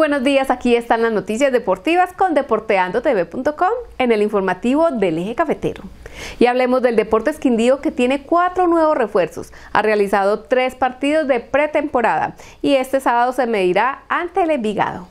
buenos días, aquí están las noticias deportivas con deporteandotv.com en el informativo del eje cafetero. Y hablemos del Deportes Quindío que tiene cuatro nuevos refuerzos. Ha realizado tres partidos de pretemporada y este sábado se medirá ante el Envigado.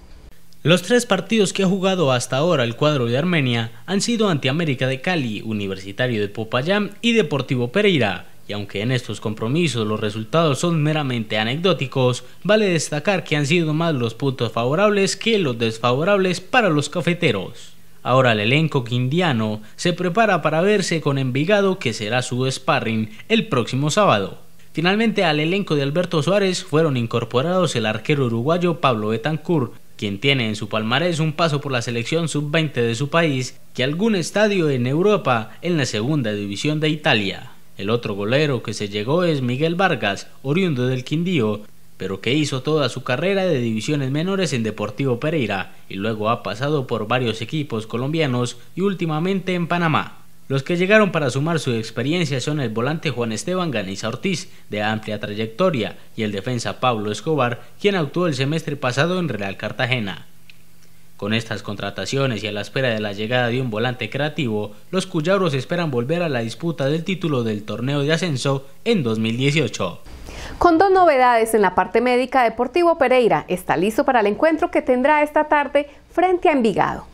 Los tres partidos que ha jugado hasta ahora el cuadro de Armenia han sido ante América de Cali, Universitario de Popayán y Deportivo Pereira y aunque en estos compromisos los resultados son meramente anecdóticos, vale destacar que han sido más los puntos favorables que los desfavorables para los cafeteros. Ahora el elenco quindiano se prepara para verse con Envigado que será su sparring el próximo sábado. Finalmente al elenco de Alberto Suárez fueron incorporados el arquero uruguayo Pablo Betancourt, quien tiene en su palmarés un paso por la selección sub-20 de su país que algún estadio en Europa en la segunda división de Italia. El otro golero que se llegó es Miguel Vargas, oriundo del Quindío, pero que hizo toda su carrera de divisiones menores en Deportivo Pereira y luego ha pasado por varios equipos colombianos y últimamente en Panamá. Los que llegaron para sumar su experiencia son el volante Juan Esteban Ganiza Ortiz, de amplia trayectoria, y el defensa Pablo Escobar, quien actuó el semestre pasado en Real Cartagena. Con estas contrataciones y a la espera de la llegada de un volante creativo, los Cuyabros esperan volver a la disputa del título del torneo de ascenso en 2018. Con dos novedades en la parte médica, Deportivo Pereira está listo para el encuentro que tendrá esta tarde frente a Envigado.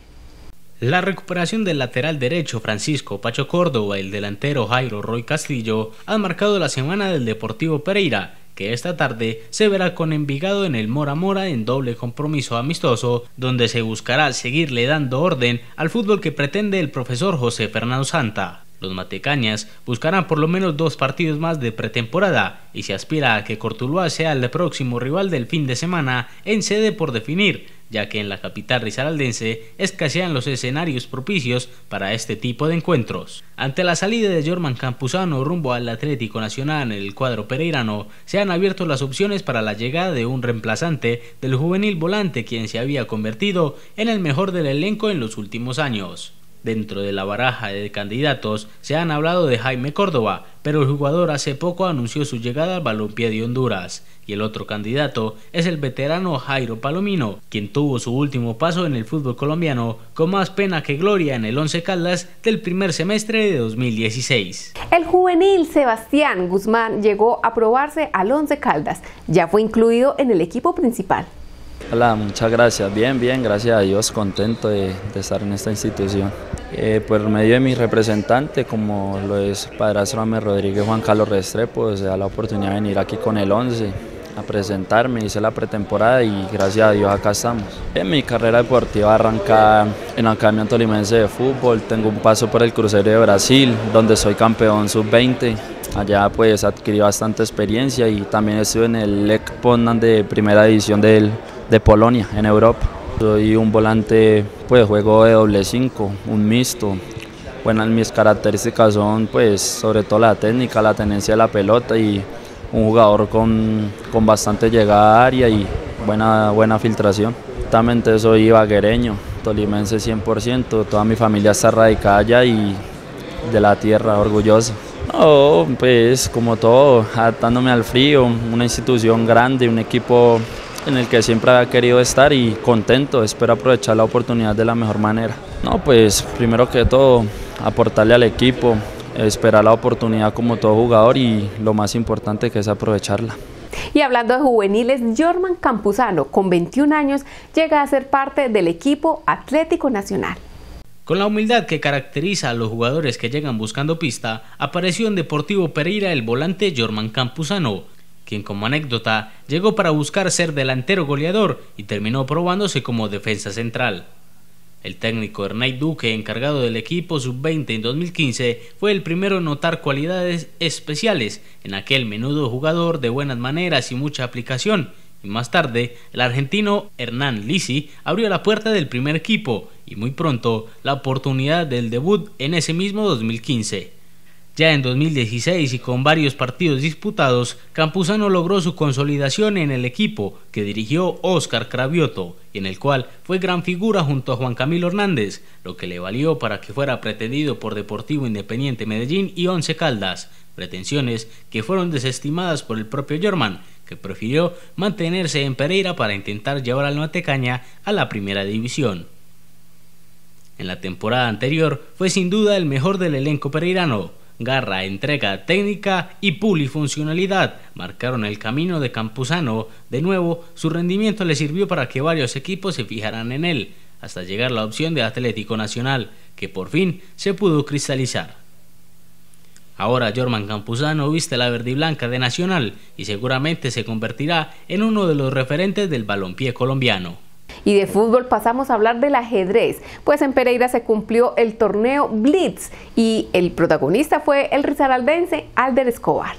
La recuperación del lateral derecho Francisco Pacho Córdoba y el delantero Jairo Roy Castillo han marcado la semana del Deportivo Pereira, que esta tarde se verá con Envigado en el Mora Mora en doble compromiso amistoso, donde se buscará seguirle dando orden al fútbol que pretende el profesor José Fernando Santa. Los matecañas buscarán por lo menos dos partidos más de pretemporada y se aspira a que Cortuluá sea el próximo rival del fin de semana en sede por definir, ya que en la capital risaraldense escasean los escenarios propicios para este tipo de encuentros. Ante la salida de Jorman Campuzano rumbo al Atlético Nacional en el cuadro pereirano, se han abierto las opciones para la llegada de un reemplazante del juvenil volante quien se había convertido en el mejor del elenco en los últimos años. Dentro de la baraja de candidatos se han hablado de Jaime Córdoba, pero el jugador hace poco anunció su llegada al balompié de Honduras. Y el otro candidato es el veterano Jairo Palomino, quien tuvo su último paso en el fútbol colombiano con más pena que gloria en el Once Caldas del primer semestre de 2016. El juvenil Sebastián Guzmán llegó a probarse al Once Caldas. Ya fue incluido en el equipo principal. Hola, muchas gracias. Bien, bien, gracias a Dios, contento de, de estar en esta institución. Eh, por medio de mi representante, como lo es Padrastro Ame Rodríguez Juan Carlos Restrepo, se da la oportunidad de venir aquí con el 11 a presentarme, hice la pretemporada y gracias a Dios acá estamos. En mi carrera deportiva arranca en la Academia Tolimense de Fútbol, tengo un paso por el Crucero de Brasil, donde soy campeón sub-20, allá pues adquirí bastante experiencia y también estuve en el Lech Poznan de primera división de Polonia, en Europa. Soy un volante, pues juego de doble 5, un mixto. Bueno, mis características son pues sobre todo la técnica, la tenencia de la pelota y un jugador con, bastante llegada a área y buena, buena filtración. también soy ibaguereño, tolimense 100%, toda mi familia está radicada allá y de la tierra, orgullosa. No, pues como todo, adaptándome al frío, una institución grande, un equipo en el que siempre ha querido estar y contento, espero aprovechar la oportunidad de la mejor manera. No, pues primero que todo, aportarle al equipo, esperar la oportunidad como todo jugador y lo más importante que es aprovecharla. Y hablando de juveniles, Jorman Campuzano, con 21 años, llega a ser parte del equipo Atlético Nacional. Con la humildad que caracteriza a los jugadores que llegan buscando pista, apareció en Deportivo Pereira el volante Jorman Campuzano, quien como anécdota llegó para buscar ser delantero goleador y terminó probándose como defensa central. El técnico Hernán Duque, encargado del equipo sub-20 en 2015, fue el primero en notar cualidades especiales en aquel menudo jugador de buenas maneras y mucha aplicación. Y más tarde, el argentino Hernán Lisi abrió la puerta del primer equipo y muy pronto la oportunidad del debut en ese mismo 2015. Ya en 2016 y con varios partidos disputados, Campuzano logró su consolidación en el equipo que dirigió Óscar Cravioto y en el cual fue gran figura junto a Juan Camilo Hernández, lo que le valió para que fuera pretendido por Deportivo Independiente Medellín y Once Caldas, pretensiones que fueron desestimadas por el propio German, que prefirió mantenerse en Pereira para intentar llevar al Matecaña a la primera división. En la temporada anterior fue sin duda el mejor del elenco pereirano, garra, entrega, técnica y pulifuncionalidad marcaron el camino de Campuzano. De nuevo, su rendimiento le sirvió para que varios equipos se fijaran en él, hasta llegar la opción de Atlético Nacional, que por fin se pudo cristalizar. Ahora Jorman Campuzano viste la verde y blanca de Nacional y seguramente se convertirá en uno de los referentes del balompié colombiano. Y de fútbol pasamos a hablar del ajedrez, pues en Pereira se cumplió el torneo Blitz y el protagonista fue el risaraldense Alder Escobar.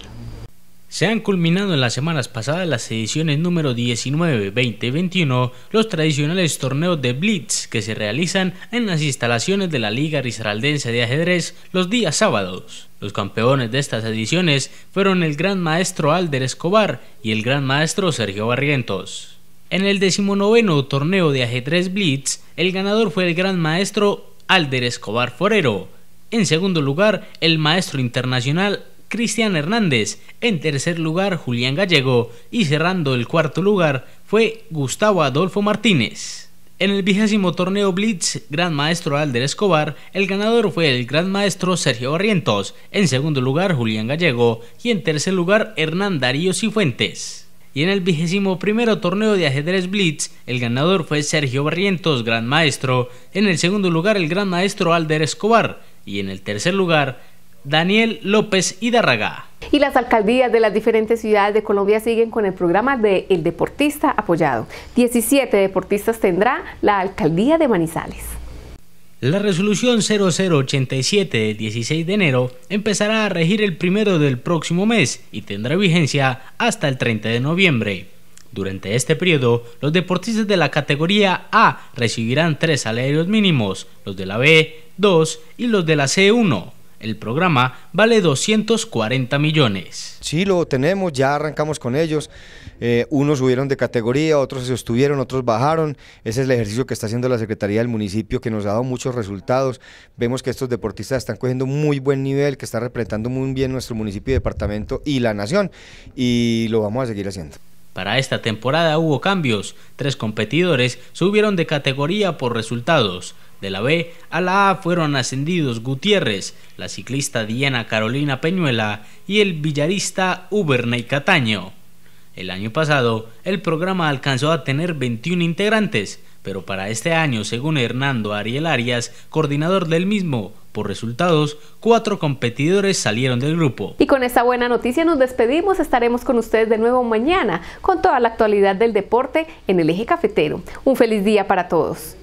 Se han culminado en las semanas pasadas las ediciones número 19, 20 y 21 los tradicionales torneos de Blitz que se realizan en las instalaciones de la Liga Risaraldense de Ajedrez los días sábados. Los campeones de estas ediciones fueron el gran maestro Alder Escobar y el gran maestro Sergio Barrientos. En el decimonoveno torneo de ajedrez Blitz, el ganador fue el gran maestro Alder Escobar Forero. En segundo lugar, el maestro internacional Cristian Hernández, en tercer lugar Julián Gallego y cerrando el cuarto lugar fue Gustavo Adolfo Martínez. En el vigésimo torneo Blitz, Gran Maestro Alder Escobar, el ganador fue el Gran Maestro Sergio Barrientos, en segundo lugar Julián Gallego y en tercer lugar Hernán Darío Cifuentes y en el vigésimo primero torneo de ajedrez Blitz el ganador fue Sergio Barrientos, gran maestro, en el segundo lugar el gran maestro Alder Escobar y en el tercer lugar Daniel López Hidarraga. Y las alcaldías de las diferentes ciudades de Colombia siguen con el programa de El Deportista Apoyado. 17 deportistas tendrá la alcaldía de Manizales. La resolución 0087 del 16 de enero empezará a regir el primero del próximo mes y tendrá vigencia hasta el 30 de noviembre. Durante este periodo, los deportistas de la categoría A recibirán tres salarios mínimos, los de la B, 2 y los de la C, 1. El programa vale 240 millones. Sí, lo tenemos, ya arrancamos con ellos. Eh, unos subieron de categoría, otros se sostuvieron, otros bajaron. Ese es el ejercicio que está haciendo la Secretaría del Municipio, que nos ha dado muchos resultados. Vemos que estos deportistas están cogiendo muy buen nivel, que están representando muy bien nuestro municipio, departamento y la nación. Y lo vamos a seguir haciendo. Para esta temporada hubo cambios, tres competidores subieron de categoría por resultados. De la B a la A fueron ascendidos Gutiérrez, la ciclista Diana Carolina Peñuela y el villarista Uberney Cataño. El año pasado, el programa alcanzó a tener 21 integrantes, pero para este año, según Hernando Ariel Arias, coordinador del mismo, por resultados, cuatro competidores salieron del grupo. Y con esta buena noticia nos despedimos. Estaremos con ustedes de nuevo mañana con toda la actualidad del deporte en el eje cafetero. Un feliz día para todos.